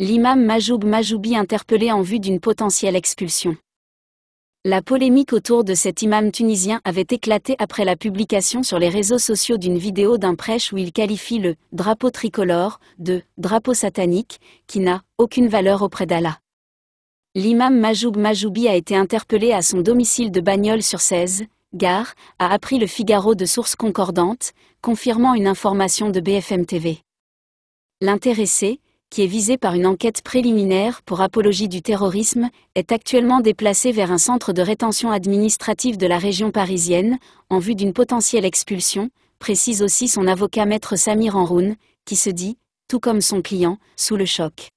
L'imam Majoub Majoubi interpellé en vue d'une potentielle expulsion. La polémique autour de cet imam tunisien avait éclaté après la publication sur les réseaux sociaux d'une vidéo d'un prêche où il qualifie le drapeau tricolore de drapeau satanique qui n'a aucune valeur auprès d'Allah. L'imam Majoub Majoubi a été interpellé à son domicile de bagnole sur 16, Gare, a appris le Figaro de sources concordantes, confirmant une information de BFM TV. L'intéressé, qui est visé par une enquête préliminaire pour apologie du terrorisme, est actuellement déplacé vers un centre de rétention administrative de la région parisienne, en vue d'une potentielle expulsion, précise aussi son avocat maître Samir Enroun, qui se dit, tout comme son client, sous le choc.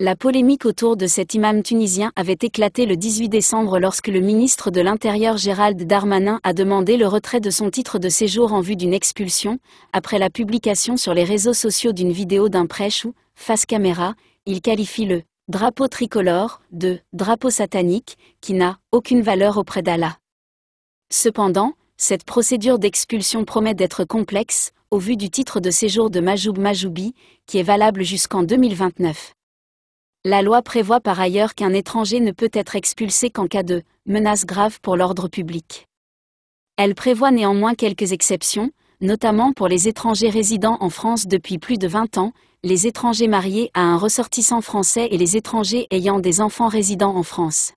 La polémique autour de cet imam tunisien avait éclaté le 18 décembre lorsque le ministre de l'Intérieur Gérald Darmanin a demandé le retrait de son titre de séjour en vue d'une expulsion, après la publication sur les réseaux sociaux d'une vidéo d'un prêche où, face caméra, il qualifie le drapeau tricolore de drapeau satanique qui n'a aucune valeur auprès d'Allah. Cependant, cette procédure d'expulsion promet d'être complexe, au vu du titre de séjour de Majoub Majoubi, qui est valable jusqu'en 2029. La loi prévoit par ailleurs qu'un étranger ne peut être expulsé qu'en cas de menace grave pour l'ordre public. Elle prévoit néanmoins quelques exceptions, notamment pour les étrangers résidant en France depuis plus de 20 ans, les étrangers mariés à un ressortissant français et les étrangers ayant des enfants résidant en France.